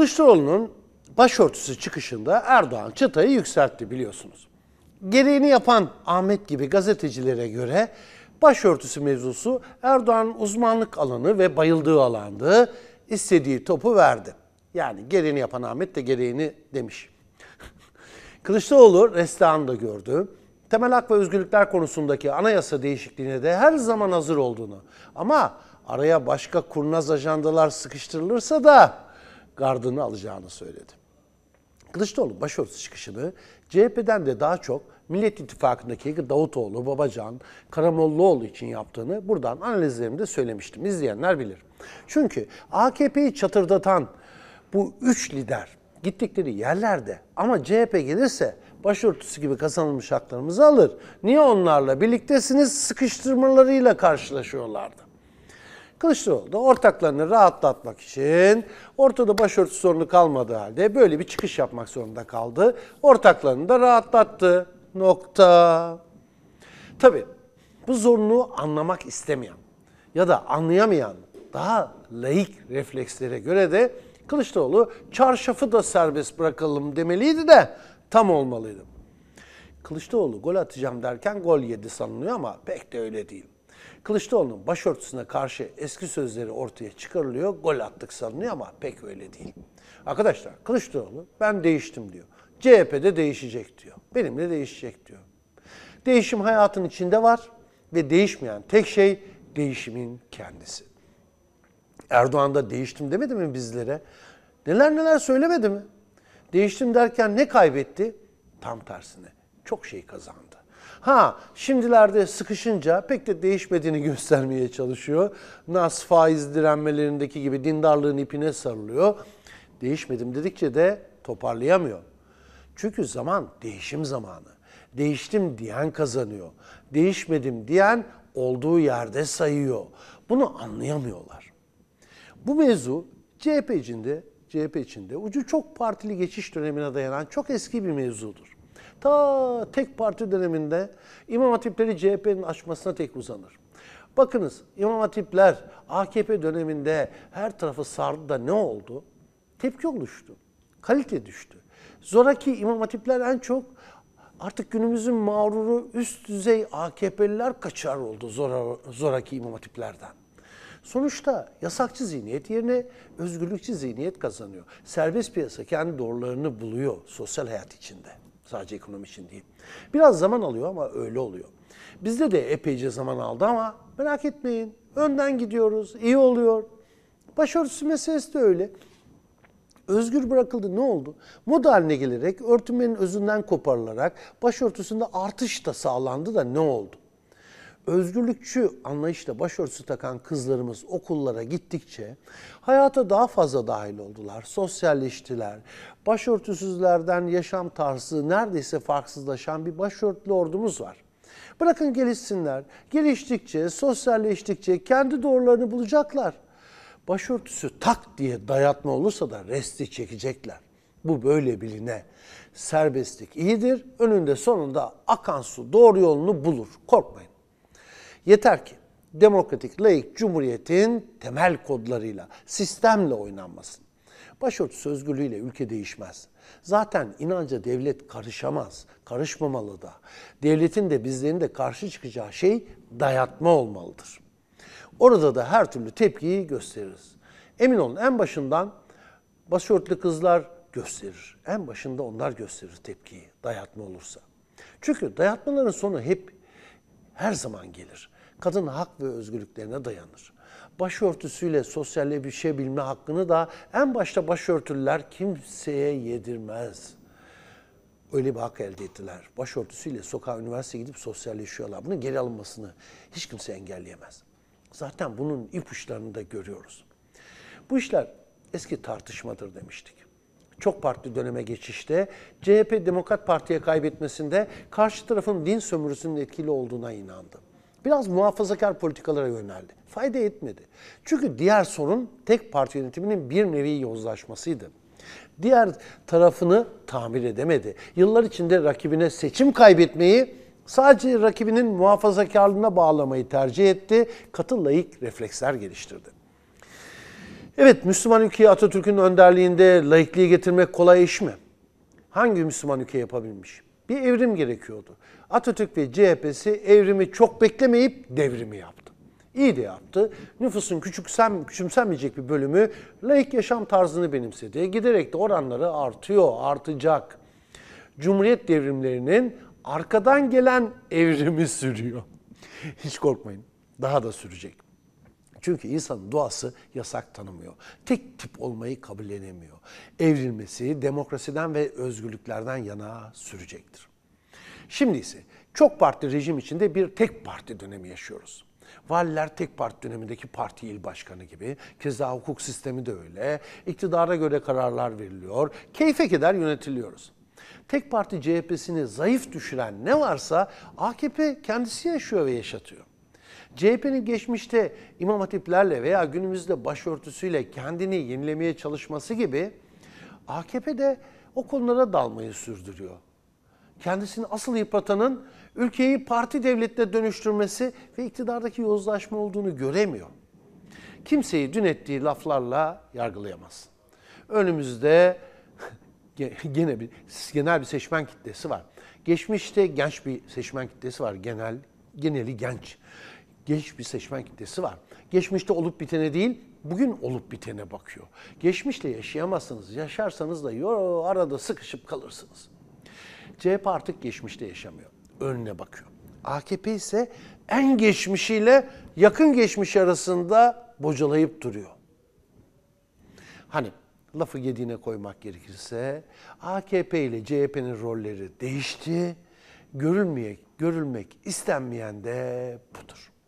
Kılıçdaroğlu'nun başörtüsü çıkışında Erdoğan çıtayı yükseltti biliyorsunuz. Gereğini yapan Ahmet gibi gazetecilere göre başörtüsü mevzusu Erdoğan'ın uzmanlık alanı ve bayıldığı alandı. İstediği topu verdi. Yani gereğini yapan Ahmet de gereğini demiş. Kılıçdaroğlu restanı da gördü. Temel hak ve özgürlükler konusundaki anayasa değişikliğine de her zaman hazır olduğunu ama araya başka kurnaz ajandalar sıkıştırılırsa da gardını alacağını söyledi. Kılıçdaroğlu başörtüsü çıkışını CHP'den de daha çok Millet İttifakı'ndaki Davutoğlu, Babacan, Karamollaoğlu için yaptığını buradan analizlerimde söylemiştim. İzleyenler bilir. Çünkü AKP'yi çatırdatan bu üç lider gittikleri yerlerde ama CHP gelirse başörtüsü gibi kazanılmış haklarımızı alır. Niye onlarla birliktesiniz? Sıkıştırmalarıyla karşılaşıyorlardı. Kılıçdaroğlu da ortaklarını rahatlatmak için ortada başörtüsü sorunu kalmadığı halde böyle bir çıkış yapmak zorunda kaldı. Ortaklarını da rahatlattı. Nokta. Tabii bu zorunu anlamak istemeyen ya da anlayamayan daha laik reflekslere göre de Kılıçdaroğlu çarşafı da serbest bırakalım demeliydi de tam olmalıydı. Kılıçdaroğlu gol atacağım derken gol yedi sanılıyor ama pek de öyle değil. Kılıçdaroğlu'nun başörtüsüne karşı eski sözleri ortaya çıkarılıyor. Gol attık sanılıyor ama pek öyle değil. Arkadaşlar Kılıçdaroğlu ben değiştim diyor. CHP'de değişecek diyor. Benimle değişecek diyor. Değişim hayatın içinde var ve değişmeyen tek şey değişimin kendisi. Erdoğan da değiştim demedi mi bizlere? Neler neler söylemedi mi? Değiştim derken ne kaybetti? Tam tersine çok şey kazandı. Ha şimdilerde sıkışınca pek de değişmediğini göstermeye çalışıyor. Nas faiz direnmelerindeki gibi dindarlığın ipine sarılıyor. Değişmedim dedikçe de toparlayamıyor. Çünkü zaman değişim zamanı. Değiştim diyen kazanıyor. Değişmedim diyen olduğu yerde sayıyor. Bunu anlayamıyorlar. Bu mevzu CHP içinde, CHP içinde ucu çok partili geçiş dönemine dayanan çok eski bir mevzudur ta tek parti döneminde İmam Hatipleri CHP'nin açmasına tek uzanır. Bakınız İmam Hatipler AKP döneminde her tarafı sardı da ne oldu? Tepki oluştu. Kalite düştü. Zoraki İmam Hatipler en çok artık günümüzün mağruru üst düzey AKP'liler kaçar oldu zor, zoraki İmam Hatiplerden. Sonuçta yasakçı zihniyet yerine özgürlükçü zihniyet kazanıyor. Serbest piyasa kendi doğrularını buluyor sosyal hayat içinde. Sadece ekonomi için değil. Biraz zaman alıyor ama öyle oluyor. Bizde de epeyce zaman aldı ama merak etmeyin. Önden gidiyoruz, iyi oluyor. Başörtüsü meselesi de öyle. Özgür bırakıldı ne oldu? Moda haline gelerek örtünmenin özünden koparılarak başörtüsünde artış da sağlandı da ne oldu? özgürlükçü anlayışla başörtüsü takan kızlarımız okullara gittikçe hayata daha fazla dahil oldular, sosyalleştiler. Başörtüsüzlerden yaşam tarzı neredeyse farksızlaşan bir başörtülü ordumuz var. Bırakın gelişsinler. Geliştikçe, sosyalleştikçe kendi doğrularını bulacaklar. Başörtüsü tak diye dayatma olursa da resti çekecekler. Bu böyle biline. Serbestlik iyidir. Önünde sonunda akan su doğru yolunu bulur. Korkmayın. Yeter ki demokratik, laik cumhuriyetin temel kodlarıyla, sistemle oynanmasın. Başörtüsü özgürlüğüyle ülke değişmez. Zaten inanca devlet karışamaz, karışmamalı da. Devletin de bizlerin de karşı çıkacağı şey dayatma olmalıdır. Orada da her türlü tepkiyi gösteririz. Emin olun en başından başörtülü kızlar gösterir. En başında onlar gösterir tepkiyi dayatma olursa. Çünkü dayatmaların sonu hep her zaman gelir. Kadın hak ve özgürlüklerine dayanır. Başörtüsüyle sosyalleşebilme hakkını da en başta başörtülüler kimseye yedirmez. Öyle bir hak elde ettiler. Başörtüsüyle sokağa, üniversiteye gidip sosyalleşiyorlar. Bunun geri alınmasını hiç kimse engelleyemez. Zaten bunun ipuçlarını da görüyoruz. Bu işler eski tartışmadır demiştik çok partili döneme geçişte, CHP Demokrat Parti'ye kaybetmesinde karşı tarafın din sömürüsünün etkili olduğuna inandı. Biraz muhafazakar politikalara yöneldi. Fayda etmedi. Çünkü diğer sorun tek parti yönetiminin bir nevi yozlaşmasıydı. Diğer tarafını tamir edemedi. Yıllar içinde rakibine seçim kaybetmeyi sadece rakibinin muhafazakarlığına bağlamayı tercih etti. Katı layık refleksler geliştirdi. Evet Müslüman ülkeyi Atatürk'ün önderliğinde laikliğe getirmek kolay iş mi? Hangi Müslüman ülke yapabilmiş? Bir evrim gerekiyordu. Atatürk ve CHP'si evrimi çok beklemeyip devrimi yaptı. İyi de yaptı. Nüfusun küçüksem, küçümsenmeyecek bir bölümü laik yaşam tarzını benimsedi. Giderek de oranları artıyor, artacak. Cumhuriyet devrimlerinin arkadan gelen evrimi sürüyor. Hiç korkmayın daha da sürecek. Çünkü insanın doğası yasak tanımıyor. Tek tip olmayı kabullenemiyor. Evrilmesi demokrasiden ve özgürlüklerden yana sürecektir. Şimdi ise çok parti rejim içinde bir tek parti dönemi yaşıyoruz. Valiler tek parti dönemindeki parti il başkanı gibi. Keza hukuk sistemi de öyle. iktidara göre kararlar veriliyor. Keyfe keder yönetiliyoruz. Tek parti CHP'sini zayıf düşüren ne varsa AKP kendisi yaşıyor ve yaşatıyor. CHP'nin geçmişte imam hatiplerle veya günümüzde başörtüsüyle kendini yenilemeye çalışması gibi AKP de o konulara dalmayı sürdürüyor. Kendisini asıl yıpratanın ülkeyi parti devletine dönüştürmesi ve iktidardaki yozlaşma olduğunu göremiyor. Kimseyi dün ettiği laflarla yargılayamaz. Önümüzde gene bir genel bir seçmen kitlesi var. Geçmişte genç bir seçmen kitlesi var. Genel geneli genç geniş bir seçmen kitlesi var. Geçmişte olup bitene değil, bugün olup bitene bakıyor. Geçmişle yaşayamazsınız. Yaşarsanız da yo, arada sıkışıp kalırsınız. CHP artık geçmişte yaşamıyor. Önüne bakıyor. AKP ise en geçmişiyle yakın geçmiş arasında bocalayıp duruyor. Hani lafı yediğine koymak gerekirse AKP ile CHP'nin rolleri değişti. Görülmeyek, görülmek istenmeyen de budur.